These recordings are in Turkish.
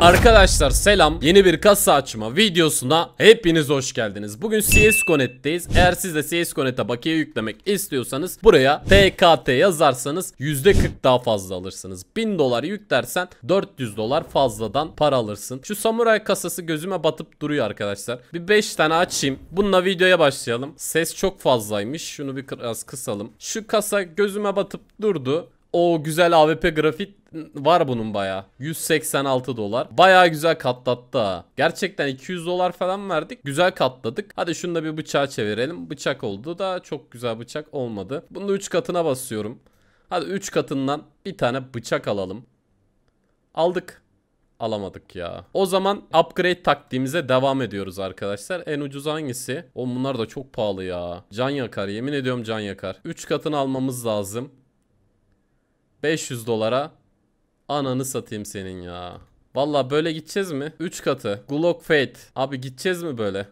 Arkadaşlar selam yeni bir kasa açma videosuna hepiniz hoş geldiniz. Bugün CS Connect'teyiz. Eğer siz de CS Connect'e bakiye yüklemek istiyorsanız buraya TKT yazarsanız %40 daha fazla alırsınız. 1000 dolar yüklersen 400 dolar fazladan para alırsın. Şu samuray kasası gözüme batıp duruyor arkadaşlar. Bir 5 tane açayım. Bununla videoya başlayalım. Ses çok fazlaymış. Şunu biraz kısalım. Şu kasa gözüme batıp durdu. O güzel AWP grafit var bunun baya. 186 dolar. Baya güzel katlattı ha. Gerçekten 200 dolar falan verdik. Güzel katladık. Hadi şunu da bir bıçağa çevirelim. Bıçak oldu da çok güzel bıçak olmadı. Bunu da 3 katına basıyorum. Hadi 3 katından bir tane bıçak alalım. Aldık. Alamadık ya. O zaman upgrade taktiğimize devam ediyoruz arkadaşlar. En ucuz hangisi? O bunlar da çok pahalı ya. Can yakar yemin ediyorum can yakar. 3 katını almamız lazım. 500 dolara ananı satayım senin ya. Valla böyle gideceğiz mi? 3 katı. Glock Fate. Abi gideceğiz mi böyle?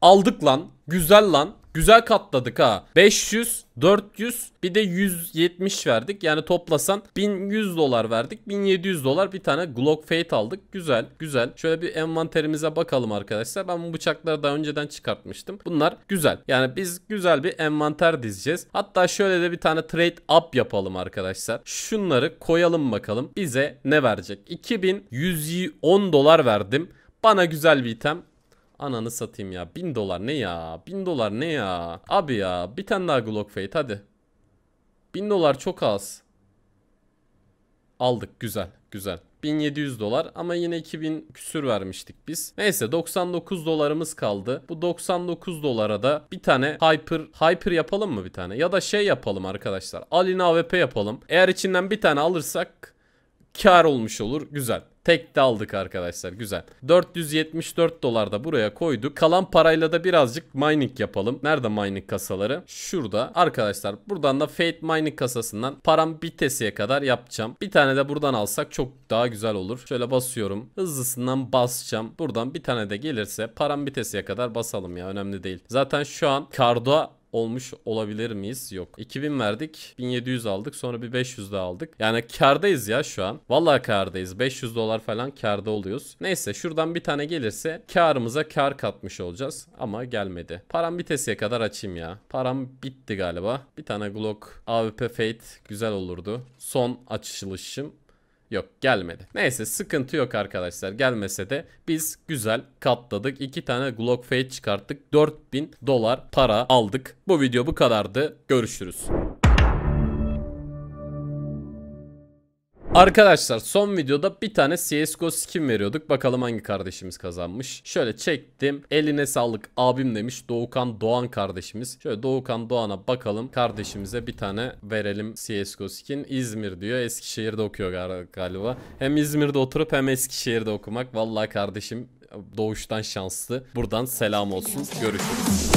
Aldık lan. Güzel lan. Güzel katladık ha. 500, 400 bir de 170 verdik. Yani toplasan 1100 dolar verdik. 1700 dolar bir tane Glock Fate aldık. Güzel güzel. Şöyle bir envanterimize bakalım arkadaşlar. Ben bu bıçakları daha önceden çıkartmıştım. Bunlar güzel. Yani biz güzel bir envanter dizeceğiz. Hatta şöyle de bir tane trade up yapalım arkadaşlar. Şunları koyalım bakalım. Bize ne verecek? 2110 dolar verdim. Bana güzel bir item Ananı satayım ya. 1000 dolar ne ya? 1000 dolar ne ya? Abi ya bir tane daha Glock Fate hadi. 1000 dolar çok az. Aldık güzel güzel. 1700 dolar ama yine 2000 küsür vermiştik biz. Neyse 99 dolarımız kaldı. Bu 99 dolara da bir tane Hyper Hyper yapalım mı bir tane? Ya da şey yapalım arkadaşlar. Alina AWP yapalım. Eğer içinden bir tane alırsak kar olmuş olur. Güzel. Tek de aldık arkadaşlar güzel. 474 dolar da buraya koyduk. Kalan parayla da birazcık mining yapalım. Nerede mining kasaları? Şurada. Arkadaşlar buradan da Fate mining kasasından param bitesiye kadar yapacağım. Bir tane de buradan alsak çok daha güzel olur. Şöyle basıyorum. Hızlısından basacağım. Buradan bir tane de gelirse param bitesiye kadar basalım ya önemli değil. Zaten şu an karda olmuş olabilir miyiz? Yok. 2000 verdik. 1700 aldık. Sonra bir 500 daha aldık. Yani kardayız ya şu an. Vallahi kardayız. 500 dolar falan karda oluyoruz. Neyse şuradan bir tane gelirse karımıza kar katmış olacağız. Ama gelmedi. Param bitesiye kadar açayım ya. Param bitti galiba. Bir tane Glock AWP Fate güzel olurdu. Son açılışım. Yok gelmedi. Neyse sıkıntı yok arkadaşlar. Gelmese de biz güzel katladık. 2 tane Glock Fade çıkarttık. 4000 dolar para aldık. Bu video bu kadardı. Görüşürüz. Arkadaşlar son videoda bir tane CSGO skin veriyorduk. Bakalım hangi kardeşimiz kazanmış. Şöyle çektim. Eline sağlık abim demiş. Doğukan Doğan kardeşimiz. Şöyle Doğukan Doğan'a bakalım. Kardeşimize bir tane verelim CSGO skin. İzmir diyor. Eskişehir'de okuyor galiba. Hem İzmir'de oturup hem Eskişehir'de okumak. Vallahi kardeşim doğuştan şanslı. Buradan selam olsun. Görüşürüz.